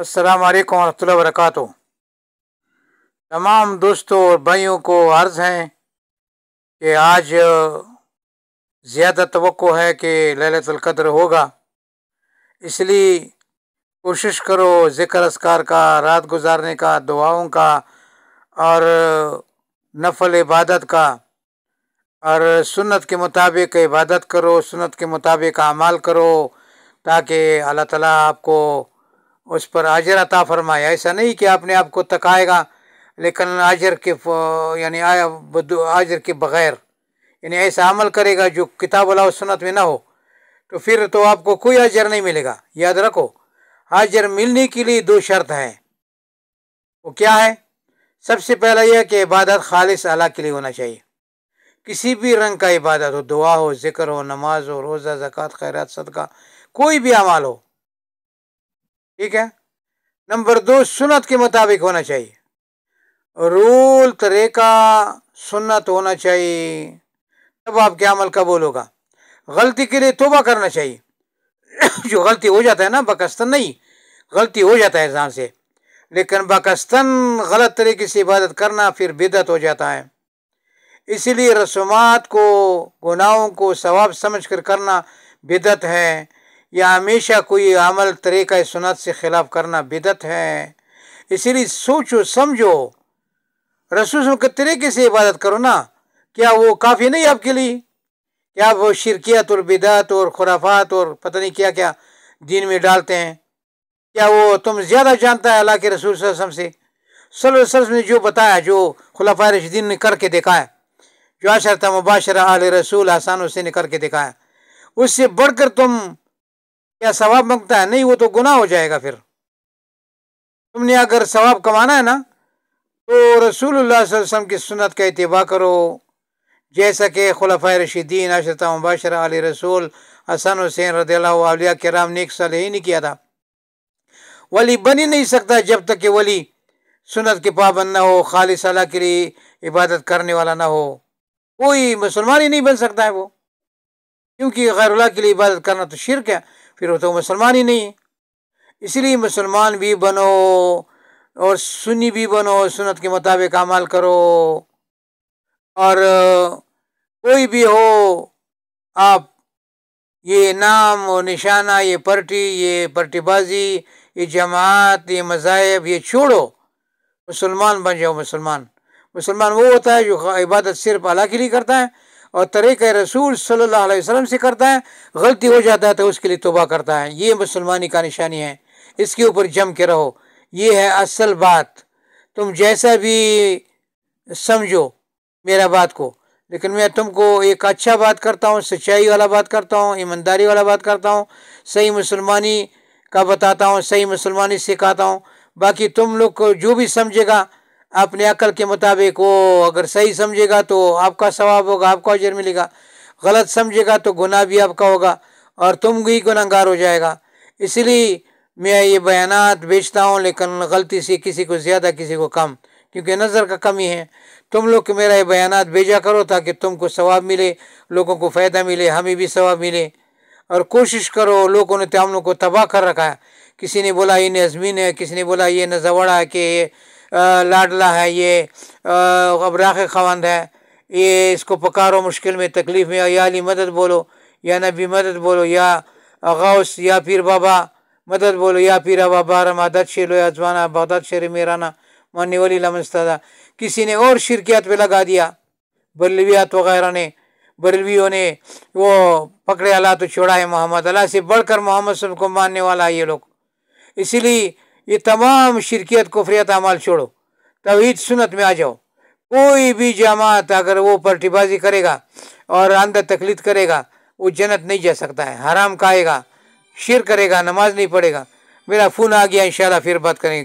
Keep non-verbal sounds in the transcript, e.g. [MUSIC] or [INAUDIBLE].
असलकम वरहल वरक तमाम दोस्तों और भाइयों को अर्ज़ हैं कि आज ज़्यादा तो है कि ललतलकद्र होगा इसलिए कोशिश करो ज़िक्र असकार का रात गुजारने का दुआओं का और नफल इबादत का और सुन्नत के मुताबिक इबादत करो सुन्नत के मुताबिक अमाल करो ताकि अल्लाह ताला आपको उस पर आजर अता फरमाया ऐसा नहीं कि आपने आपको तकाएगा लेकिन आजर के यानी आजर के बग़ैर यानी ऐसा अमल करेगा जो किताब वाला सुनत में ना हो तो फिर तो आपको कोई आजर नहीं मिलेगा याद रखो आजर मिलने के लिए दो शर्त हैं वो क्या है सबसे पहला यह कि इबादत खालिश अला के लिए होना चाहिए किसी भी रंग का इबादत हो दुआ हो ज़िक्र हो नमाज हो रोज़ा ज़क़ात खैरत सदका कोई भी अमाल हो ठीक है नंबर दो सुन्नत के मुताबिक होना चाहिए रूल तरीका सुन्नत होना चाहिए तब आपके अमल कबूल होगा गलती के लिए तोबा करना चाहिए [COUGHS] जो गलती हो जाता है ना बकस्तन नहीं गलती हो जाता है इंसान से लेकिन बकस्तन गलत तरीके से इबादत करना फिर बेदत हो जाता है इसीलिए रसूमात को गुनाहों को सवाब समझ कर करना बिदत है या हमेशा कोई अमल तरीका सुनत से खिलाफ करना बिदत है इसीलिए सोचो समझो रसूल के तरीके से इबादत करो ना क्या वो काफ़ी नहीं आपके लिए क्या वो शिरकियत और बिदत और खुराफात और पता नहीं क्या क्या दीन में डालते हैं क्या वो तुम ज़्यादा जानता है अल्लाह के रसूल वसम से सल्लम ने जो बताया जो खुलाफा रशदीन ने करके देखा है जो आशरता मुबाशरा आल रसूल आसान हुसैन ने करके देखा है उससे बढ़कर तुम क्या सवाब मांगता है नहीं वो तो गुना हो जाएगा फिर तुमने अगर सवाब कमाना है ना तो रसूल वसम की सुन्नत का इतबा करो जैसा कि खलफ़ रशीदीन अशरत मुबाशर अली रसूल हसन हुसैन रदिया के राम ने एक सलही नहीं किया था वली बन ही नहीं सकता जब तक कि वली सुन्नत के पाबंद ना हो खालि अला के लिए इबादत करने वाला ना हो कोई मुसलमान ही नहीं बन सकता है वो क्योंकि गैरुल्ला के लिए इबादत करना तो शिरक है फिर वो तो मुसलमान ही नहीं है इसलिए मुसलमान भी बनो और सुन्नी भी बनो सुनत के मुताबिक अमल करो और कोई भी हो आप ये नाम और निशाना ये पर्टी ये पर्टीबाजी ये जमात ये मज़ाहब ये छोड़ो मुसलमान बन जाओ मुसलमान मुसलमान वो होता है जो इबादत सिर्फ अल्लाह के लिए करता है और तरीक़ रसूल सल्लल्लाहु अलैहि वसल्लम से करता है गलती हो जाता है तो उसके लिए तोबा करता है ये मुसलमानी का निशानी है इसके ऊपर जम के रहो ये है असल बात तुम जैसा भी समझो मेरा बात को लेकिन मैं तुमको एक अच्छा बात करता हूँ सच्चाई वाला बात करता हूँ ईमानदारी वाला बात करता हूँ सही मुसलमानी का बताता हूँ सही मुसलमानी सिखाता हूँ बाकी तुम लोग को जो भी समझेगा अपने अकल के मुताबिक वो अगर सही समझेगा तो आपका सवाब होगा आपको अजर मिलेगा गलत समझेगा तो गुनाह भी आपका होगा और तुम भी गुनागार हो जाएगा इसलिए मैं ये बयानात बेचता हूँ लेकिन गलती से किसी को ज़्यादा किसी को कम क्योंकि नज़र का कमी है तुम लोग मेरा ये बयानात भेजा करो ताकि तुमको सवाब मिले लोगों को फ़ायदा मिले हमें भी सवाब मिले और कोशिश करो लोगों ने तो हम लोग को तबाह कर रखा है किसी ने बोला ये नजमीन है किसी ने बोला ये नजवाड़ा है कि लाडला है ये अबराख खवंद है ये इसको पकारो मुश्किल में तकलीफ़ में या अली मदद बोलो या नबी मदद बोलो या गौस या पीर बाबा मदद बोलो या पीर बाबा बार मदद शेर अजवाना बगदाद शेर मेराना मानने वाली लमस्तादा किसी ने और शिरकियात पे लगा दिया बरलवियात वगैरह ने बरलवियों ने वो पकड़े अला तो छोड़ा है मोहम्मद अला से बढ़कर मोहम्मद को मानने वाला है ये लोग इसीलिए ये तमाम शिरकियत कुफरियत अमाल छोड़ो तवहीद सुनत में आ जाओ कोई भी जमात अगर वो पल्टीबाजी करेगा और अंदर तकलीद करेगा वो जन्नत नहीं जा सकता है हराम खाएगा शिर करेगा नमाज नहीं पढ़ेगा मेरा फ़ोन आ गया इंशाल्लाह फिर बात करेंगे